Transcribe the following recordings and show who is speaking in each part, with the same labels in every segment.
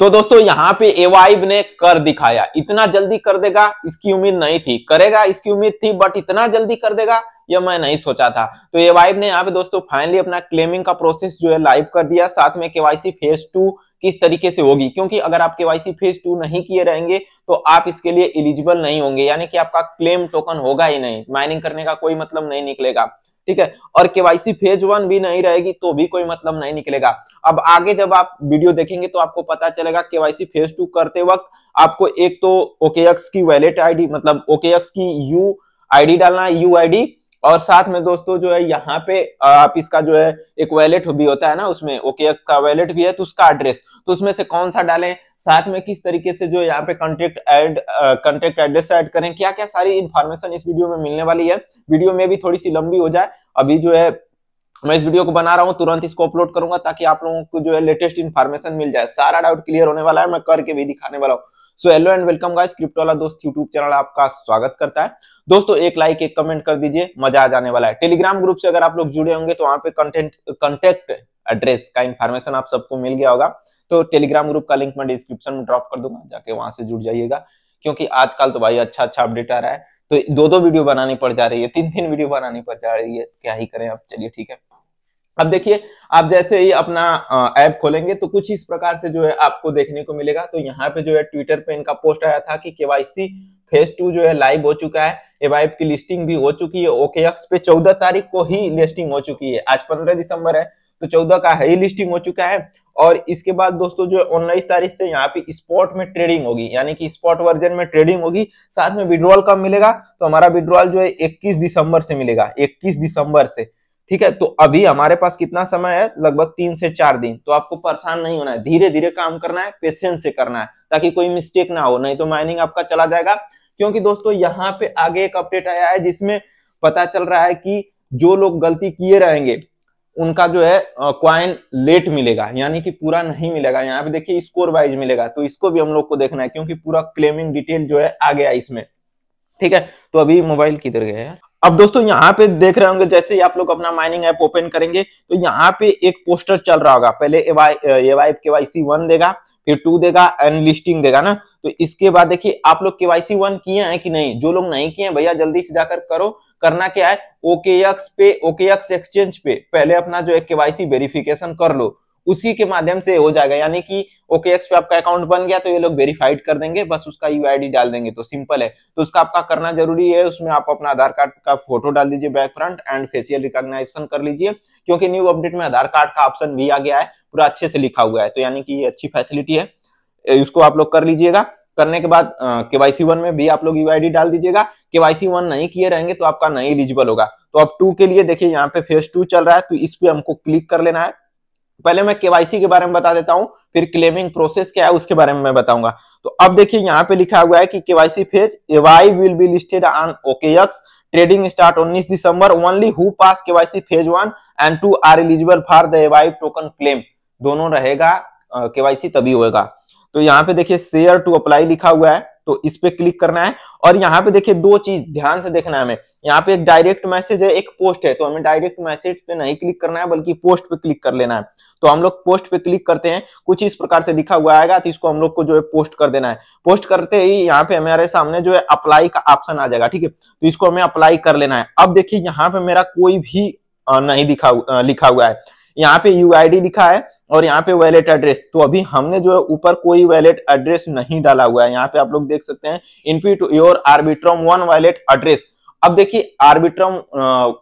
Speaker 1: तो दोस्तों यहाँ पे एवाइब ने कर दिखाया इतना जल्दी कर देगा इसकी उम्मीद नहीं थी करेगा इसकी उम्मीद थी बट इतना जल्दी कर देगा यह मैं नहीं सोचा था तो ये वाइब ने यहाँ पे दोस्तों फाइनली अपना क्लेमिंग का प्रोसेस जो है लाइव कर दिया साथ में केवाईसी फेज टू किस तरीके से होगी क्योंकि अगर आप केवाईसी फेज टू नहीं किए रहेंगे तो आप इसके लिए इलिजिबल नहीं होंगे यानी कि आपका क्लेम टोकन होगा ही नहीं माइनिंग करने का कोई मतलब नहीं निकलेगा ठीक है और केवाईसी फेज वन भी नहीं रहेगी तो भी कोई मतलब नहीं निकलेगा अब आगे जब आप वीडियो देखेंगे तो आपको पता चलेगा केवाईसी फेज टू करते वक्त आपको एक तो ओकेएक्स की वैलेट आईडी मतलब ओकेएक्स की यू आईडी डालना है यू आई डी और साथ में दोस्तों जो है यहाँ पे आप इसका जो है एक वैलेट भी होता है ना उसमें ओके का वैलेट भी है तो उसका एड्रेस तो उसमें से कौन सा डालें साथ में किस तरीके से जो यहाँ पे contact add contact address add करें क्या क्या सारी इन्फॉर्मेशन इस वीडियो में मिलने वाली है वीडियो में भी थोड़ी सी लंबी हो जाए अभी जो है मैं इस वीडियो को बना रहा हूँ तुरंत इसको अपलोड करूंगा ताकि आप लोगों को जो है लेटेस्ट इन्फॉर्मेशन मिल जाए सारा डाउट क्लियर होने वाला है मैं करके भी दिखाने वाला हूँ so hello and welcome guys crypto वाला दोस्त यूट्यूब चैनल आपका स्वागत करता है दोस्तों एक लाइक एक कमेंट कर दीजिए मजा आ जाने वाला है टेलीग्राम ग्रुप से अगर आप लोग जुड़े होंगे तो वहाँ पे कंटेंट कंटेक्ट एड्रेस का इन्फॉर्मेशन आप सबको मिल गया होगा तो टेलीग्राम ग्रुप का लिंक मैं डिस्क्रिप्शन में ड्रॉप कर दूंगा जाके वहां से जुड़ जाइएगा क्योंकि आजकल तो भाई अच्छा अच्छा अपडेट आ रहा है तो दो दो वीडियो बनानी पड़ जा रही है तीन तीन वीडियो बनानी पड़ जा रही है क्या ही करें आप चलिए ठीक है अब देखिए आप जैसे ही अपना ऐप खोलेंगे तो कुछ इस प्रकार से जो है आपको देखने को मिलेगा तो यहाँ पे जो है ट्विटर पे इनका पोस्ट आया था कि केवाईसी फेज टू जो है लाइव हो चुका है एवाइप की लिस्टिंग भी हो चुकी है ओके एक्स पे चौदह तारीख को ही लिस्टिंग हो चुकी है आज पंद्रह दिसंबर है तो चौदह का ही लिस्टिंग हो चुका है और इसके बाद दोस्तों जो है उन्नीस तारीख से यहाँ पे स्पॉट में ट्रेडिंग होगी यानी कि स्पॉट वर्जन में ट्रेडिंग होगी साथ में विड्रॉल कब मिलेगा तो हमारा विड्रॉल जो है इक्कीस दिसंबर से मिलेगा इक्कीस दिसंबर से ठीक है तो अभी हमारे पास कितना समय है लगभग तीन से चार दिन तो आपको परेशान नहीं होना है धीरे धीरे काम करना है पेशेंस से करना है ताकि कोई मिस्टेक ना हो नहीं तो माइनिंग आपका चला जाएगा क्योंकि दोस्तों यहाँ पे आगे एक अपडेट आया है जिसमें पता चल रहा है कि जो लोग गलती किए रहेंगे उनका जो है क्वाइन लेट मिलेगा यानी कि पूरा नहीं मिलेगा यहाँ पे देखिए स्कोर वाइज मिलेगा तो इसको भी हम लोग को देखना है क्योंकि पूरा क्लेमिंग डिटेल जो है आ गया इसमें ठीक है तो अभी मोबाइल किधर गया है अब दोस्तों यहाँ पे देख रहे होंगे जैसे ही आप लोग अपना माइनिंग ऐप ओपन करेंगे तो यहाँ पे एक पोस्टर चल रहा होगा पहले के वाई सी वन देगा फिर टू देगा लिस्टिंग देगा ना तो इसके बाद देखिए आप लोग केवाईसी वन किए हैं कि नहीं जो लोग नहीं किए हैं भैया जल्दी से जाकर करो करना क्या है ओके एक्स पे ओके एक्स एक्सचेंज पे पहले अपना जो है केवाईसी वेरिफिकेशन कर लो उसी के माध्यम से हो जाएगा यानी कि ओके एक्स पे आपका अकाउंट बन गया तो ये लोग वेरीफाइड कर देंगे बस उसका यू डाल देंगे तो सिंपल है तो उसका आपका करना जरूरी है उसमें आप अपना आधार कार्ड का फोटो डाल दीजिए back front and facial recognition कर लीजिए क्योंकि न्यू अपडेट में आधार कार्ड का ऑप्शन भी आ गया है पूरा अच्छे से लिखा हुआ है तो यानी कि ये अच्छी फैसिलिटी है इसको आप लोग कर लीजिएगा करने के बाद वाई वन में भी आप लोग यूआईडी डाल दीजिएगा के वाई वन नहीं किए रहेंगे तो आपका नहीं एलिजिबल होगा तो अब टू के लिए देखिए यहाँ पे फेज टू चल रहा है तो इस पे हमको क्लिक कर लेना है पहले मैं केवाईसी के बारे में बता देता हूं फिर क्लेमिंग प्रोसेस क्या है उसके बारे में मैं बताऊंगा तो अब देखिए यहाँ पे लिखा हुआ है कि KYC phase AY will be listed on OKX trading start 19 December only who pass KYC phase one and two are eligible for the AY token claim दोनों रहेगा केवाईसी तभी होगा तो यहाँ पे देखिए शेयर टू अप्लाई लिखा हुआ है तो इस पे क्लिक करना है और यहाँ पे देखिए दो चीज ध्यान से देखना है हमें यहाँ पे एक डायरेक्ट मैसेज है एक पोस्ट है तो हमें डायरेक्ट मैसेज पे नहीं क्लिक करना है बल्कि पोस्ट पे क्लिक कर लेना है तो हम लोग पोस्ट पे क्लिक करते हैं कुछ इस प्रकार से दिखा हुआ आएगा तो इसको हम लोग को जो है पोस्ट कर देना है पोस्ट करते ही यहाँ पे हमारे सामने जो है अप्लाई का ऑप्शन आ जाएगा ठीक है तो इसको हमें अप्लाई कर लेना है अब देखिए यहाँ पे मेरा कोई भी नहीं दिखा लिखा हुआ है यहाँ पे यू लिखा है और यहाँ पे वैलेट एड्रेस तो अभी हमने जो है ऊपर कोई वैलेट एड्रेस नहीं डाला हुआ है यहाँ पे आप लोग देख सकते हैं input your Arbitrum one wallet address अब देखिए आर्बिट्रम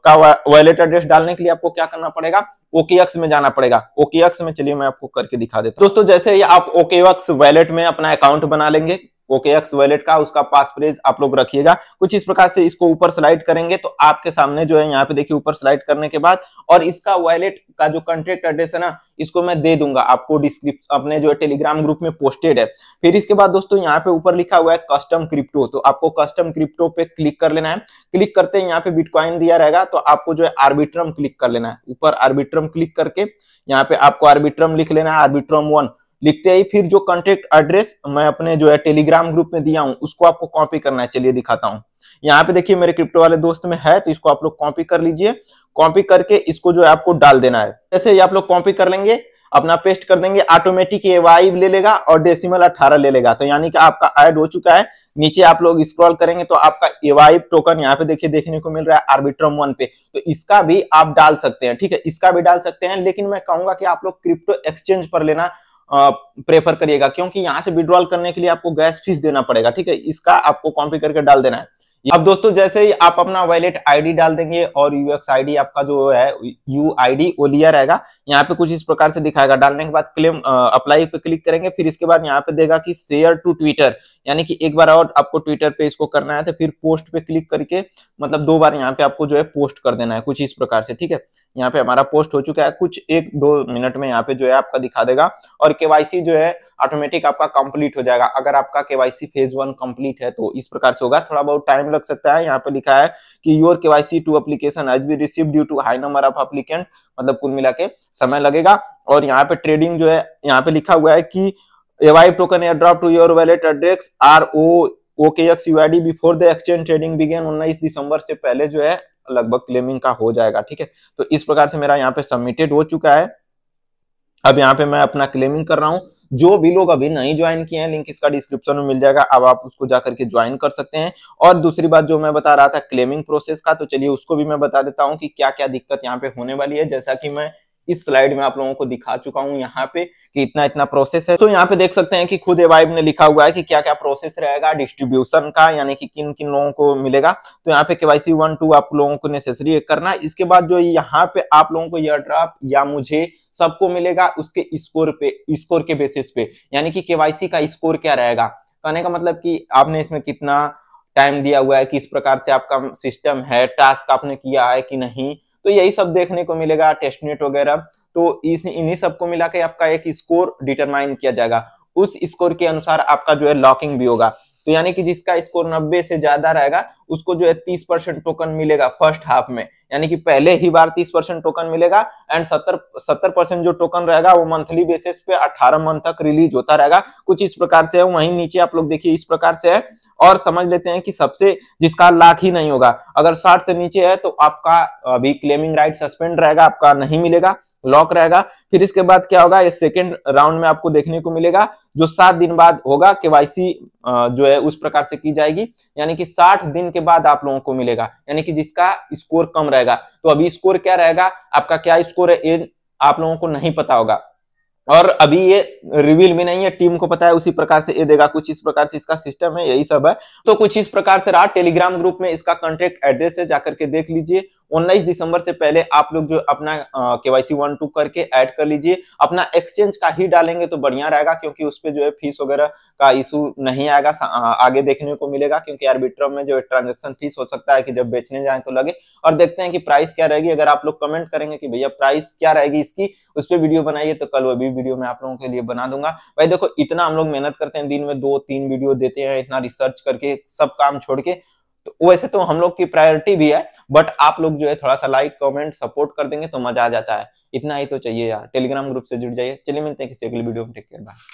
Speaker 1: का वैलेट एड्रेस डालने के लिए आपको क्या करना पड़ेगा ओकेएक्स में जाना पड़ेगा ओकेएक्स में चलिए मैं आपको करके दिखा देता हूँ दोस्तों जैसे ही आप ओकेएक्स वैलेट में अपना अकाउंट बना लेंगे ओके एक्स वैलेट का उसका पासफ्रेज आप लोग रखिएगा कुछ इस प्रकार से इसको ऊपर स्लाइड करेंगे तो आपके सामने जो है यहाँ पे देखिए ऊपर स्लाइड करने के बाद और इसका वैलेट का जो कॉन्टेक्ट एड्रेस है ना इसको मैं दे दूंगा आपको डिस्क्रिप्शन अपने जो है टेलीग्राम ग्रुप में पोस्टेड है फिर इसके बाद दोस्तों यहाँ पे ऊपर लिखा हुआ है कस्टम क्रिप्टो तो आपको कस्टम क्रिप्टो पे क्लिक कर लेना है क्लिक करते हैं यहाँ पे बिटकॉइन दिया रहेगा तो आपको जो है आर्बिट्रम क्लिक कर लेना है ऊपर आर्बिट्रम क्लिक करके यहाँ पे आपको आर्बिट्रम लिख लेना है आर्बिट्रम वन लिखते ही फिर जो कॉन्टेक्ट एड्रेस मैं अपने जो है टेलीग्राम ग्रुप में दिया हूँ उसको आपको कॉपी करना है चलिए दिखाता हूँ यहाँ पे देखिए मेरे क्रिप्टो वाले दोस्त में है तो इसको आप लोग कॉपी कर लीजिए कॉपी करके इसको जो है आपको डाल देना है जैसे ये आप लोग कॉपी कर लेंगे अपना पेस्ट कर देंगे ऑटोमेटिक ये वाइव ले लेगा और डेसिमल अठारह ले लेगा तो यानी कि आपका ऐड हो चुका है नीचे आप लोग स्क्रॉल करेंगे तो आपका एवाइव टोकन यहाँ पे देखिए देखने को मिल रहा है आर्बिट्रम वन पे तो इसका भी आप डाल सकते हैं ठीक है इसका भी डाल सकते हैं लेकिन मैं कहूंगा कि आप लोग क्रिप्टो एक्सचेंज पर लेना प्रेफर करिएगा क्योंकि यहाँ से विड्रॉल करने के लिए आपको गैस फीस देना पड़ेगा ठीक है इसका आपको कॉपी करके डाल देना है अब दोस्तों जैसे ही आप अपना वैलेट आईडी डाल देंगे और यूएक्स आईडी आपका जो है यू आईडी ओलिया रहेगा यहाँ पे कुछ इस प्रकार से दिखाएगा डालने के बाद क्लेम अप्लाई पे क्लिक करेंगे फिर इसके बाद यहाँ पे देगा कि शेयर टू ट्विटर यानी कि एक बार और आपको ट्विटर पे इसको करना है तो फिर पोस्ट पे क्लिक करके मतलब दो बार यहाँ पे आपको जो है पोस्ट कर देना है कुछ इस प्रकार से ठीक है यहाँ पे हमारा पोस्ट हो चुका है कुछ एक दो मिनट में यहाँ पे जो है आपका दिखा देगा और के जो है ऑटोमेटिक आपका कंप्लीट हो जाएगा अगर आपका के फेज वन कंप्लीट है तो इस प्रकार से होगा थोड़ा बहुत टाइम रख सकता है यहाँ पे लिखा है कि your K Y C two application as be receive due to high number of applicant मतलब कुल मिला के समय लगेगा और यहाँ पे ट्रेडिंग जो है यहाँ पे लिखा हुआ है कि AY token airdrop to your wallet address or O OKX U I D before the exchange trading begin उन्नीस दिसंबर से पहले जो है लगभग क्लेमिंग का हो जाएगा ठीक है तो इस प्रकार से मेरा यहाँ पे सबमिटेड हो चुका है अब यहाँ पे मैं अपना क्लेमिंग कर रहा हूँ जो भी लोग अभी नहीं ज्वाइन किए हैं लिंक इसका डिस्क्रिप्शन में मिल जाएगा अब आप उसको जाकर के ज्वाइन कर सकते हैं और दूसरी बात जो मैं बता रहा था क्लेमिंग प्रोसेस का तो चलिए उसको भी मैं बता देता हूँ कि क्या क्या दिक्कत यहाँ पे होने वाली है जैसा कि मैं इस स्लाइड में आप लोगों को दिखा चुका हूं यहाँ पे कि इतना इतना प्रोसेस है तो यहाँ पे देख सकते हैं कि खुद एवाइब ने लिखा हुआ है कि क्या क्या प्रोसेस रहेगा डिस्ट्रीब्यूशन का यानी कि किन किन लोगों को मिलेगा तो यहाँ पे केवाईसी वन टू आप लोगों को नेसेसरी करना इसके बाद जो यहाँ पे आप लोगों को एयर ड्राफ्ट या मुझे सबको मिलेगा उसके स्कोर पे स्कोर के बेसिस पे यानी कि केवाईसी का स्कोर क्या रहेगा कहने का मतलब की आपने इसमें कितना टाइम दिया हुआ है किस प्रकार से आपका सिस्टम है टास्क आपने किया है कि नहीं तो यही सब देखने को मिलेगा टेस्ट नेट वगैरह तो इस इन्हीं सबको मिला के आपका एक स्कोर डिटरमाइन किया जाएगा उस स्कोर के अनुसार आपका जो है लॉकिंग भी होगा तो यानी कि जिसका स्कोर 90 से ज्यादा रहेगा उसको जो है 30 परसेंट टोकन मिलेगा फर्स्ट हाफ में यानी कि पहले ही बार 30 परसेंट टोकन मिलेगा एंड 70 सत्तर परसेंट जो टोकन रहेगा वो मंथली बेसिस पे 18 मंथ तक रिलीज होता रहेगा कुछ इस प्रकार से है वहीं नीचे आप लोग देखिए इस प्रकार से है और समझ लेते हैं कि सबसे जिसका लाख ही नहीं होगा अगर साठ से नीचे है तो आपका अभी क्लेमिंग राइट सस्पेंड रहेगा आपका नहीं मिलेगा लॉक रहेगा फिर इसके बाद क्या होगा ये सेकेंड राउंड में आपको देखने को मिलेगा जो सात दिन बाद होगा के जो है उस प्रकार से की जाएगी यानी कि साठ दिन के बाद आप लोगों को मिलेगा यानी कि जिसका स्कोर कम रहेगा तो अभी स्कोर क्या रहेगा आपका क्या स्कोर है आप लोगों को नहीं पता होगा और अभी ये रिवील भी नहीं है टीम को पता है उसी प्रकार से ये देगा कुछ इस प्रकार से इसका सिस्टम है यही सब है तो कुछ इस प्रकार से रहा टेलीग्राम ग्रुप में इसका कॉन्टेक्ट एड्रेस है जाकर के देख लीजिए उन्नीस दिसंबर से पहले आप लोग जो अपना केवाईसी वन टू करके ऐड कर लीजिए अपना एक्सचेंज का ही डालेंगे तो बढ़िया रहेगा क्योंकि उस पर जो है फीस वगैरह का इशू नहीं आएगा आगे देखने को मिलेगा क्योंकि आर्बिट्रम में जो ट्रांजेक्शन फीस हो सकता है कि जब बेचने जाए तो लगे और देखते हैं कि प्राइस क्या रहेगी अगर आप लोग कमेंट करेंगे कि भैया प्राइस क्या रहेगी इसकी उस पर वीडियो बनाइए तो कल वो भी वीडियो मैं आप लोगों के लिए बना दूंगा भाई देखो इतना हम लोग मेहनत करते हैं दिन में दो तीन वीडियो देते हैं इतना रिसर्च करके सब काम छोड़ के तो वैसे तो हम लोग की प्रायोरिटी भी है बट आप लोग जो है थोड़ा सा लाइक कमेंट सपोर्ट कर देंगे तो मजा आ जाता है इतना ही तो चाहिए यार टेलीग्राम ग्रुप से जुड़ जाइए चलिए मिलते हैं किसी अगले वीडियो में टेक केयर बाय